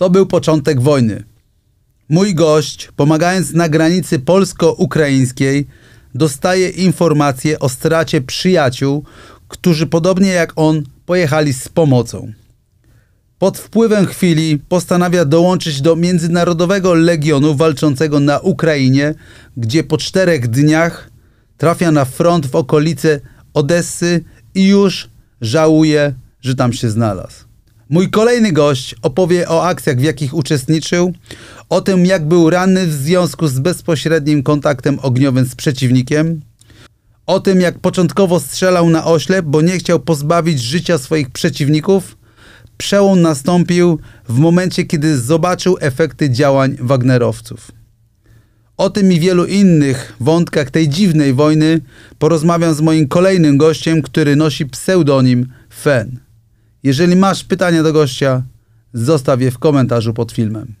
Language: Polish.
To był początek wojny. Mój gość, pomagając na granicy polsko-ukraińskiej, dostaje informacje o stracie przyjaciół, którzy podobnie jak on pojechali z pomocą. Pod wpływem chwili postanawia dołączyć do Międzynarodowego Legionu walczącego na Ukrainie, gdzie po czterech dniach trafia na front w okolice Odessy i już żałuje, że tam się znalazł. Mój kolejny gość opowie o akcjach, w jakich uczestniczył, o tym, jak był ranny w związku z bezpośrednim kontaktem ogniowym z przeciwnikiem, o tym, jak początkowo strzelał na oślep, bo nie chciał pozbawić życia swoich przeciwników. Przełom nastąpił w momencie, kiedy zobaczył efekty działań Wagnerowców. O tym i wielu innych wątkach tej dziwnej wojny porozmawiam z moim kolejnym gościem, który nosi pseudonim Fen. Jeżeli masz pytania do gościa, zostaw je w komentarzu pod filmem.